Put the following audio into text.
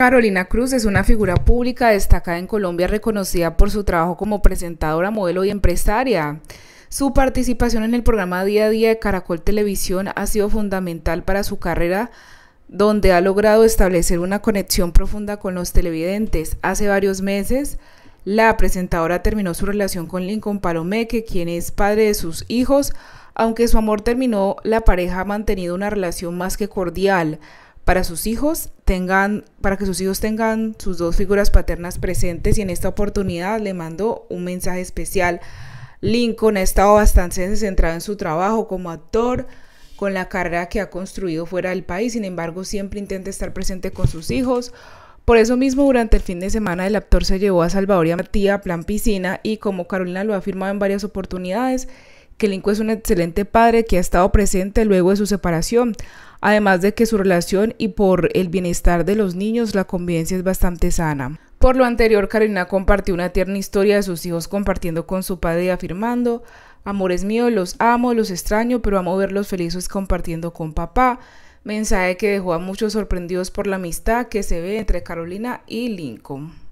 Carolina Cruz es una figura pública destacada en Colombia reconocida por su trabajo como presentadora, modelo y empresaria. Su participación en el programa Día a Día de Caracol Televisión ha sido fundamental para su carrera, donde ha logrado establecer una conexión profunda con los televidentes. Hace varios meses, la presentadora terminó su relación con Lincoln Palomeque, quien es padre de sus hijos. Aunque su amor terminó, la pareja ha mantenido una relación más que cordial para sus hijos tengan, para que sus hijos tengan sus dos figuras paternas presentes y en esta oportunidad le mando un mensaje especial. Lincoln ha estado bastante centrado en su trabajo como actor, con la carrera que ha construido fuera del país, sin embargo siempre intenta estar presente con sus hijos. Por eso mismo, durante el fin de semana, el actor se llevó a Salvador y a Matías a plan piscina y como Carolina lo ha afirmado en varias oportunidades, Lincoln es un excelente padre que ha estado presente luego de su separación, además de que su relación y por el bienestar de los niños la convivencia es bastante sana. Por lo anterior, Carolina compartió una tierna historia de sus hijos compartiendo con su padre y afirmando, amores míos, los amo, los extraño, pero amo verlos felices compartiendo con papá. Mensaje que dejó a muchos sorprendidos por la amistad que se ve entre Carolina y Lincoln.